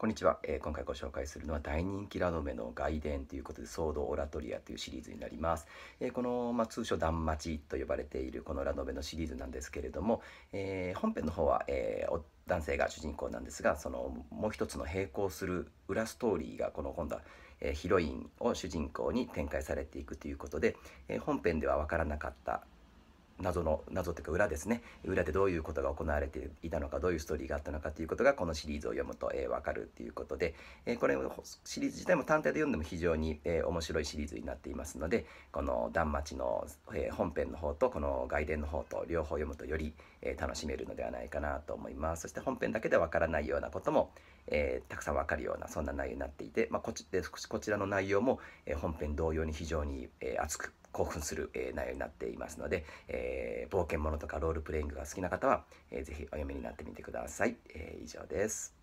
こんにちは、えー、今回ご紹介するのは大人気ラノベの外伝ということでソード・オラトリアというシリーズになります、えー、この、まあ、通称断末」と呼ばれているこのラノベのシリーズなんですけれども、えー、本編の方は、えー、男性が主人公なんですがそのもう一つの並行する裏ストーリーがこの今度は、えヒロインを主人公に展開されていくということで、え本編では分からなかった謎の謎というか裏ですね裏でどういうことが行われていたのかどういうストーリーがあったのかということがこのシリーズを読むと、えー、分かるということで、えー、これシリーズ自体も単体で読んでも非常に、えー、面白いシリーズになっていますのでこの「断末の」えー、本編の方とこの外伝の方と両方読むとより、えー、楽しめるのではないかなと思いますそして本編だけでは分からないようなことも、えー、たくさん分かるようなそんな内容になっていて、まあ、こちこちらの内容も、えー、本編同様に非常に、えー、熱く興奮する、えー、内容になっていますので、えーえー、冒険者とかロールプレイングが好きな方は、えー、ぜひお読みになってみてください。えー、以上です。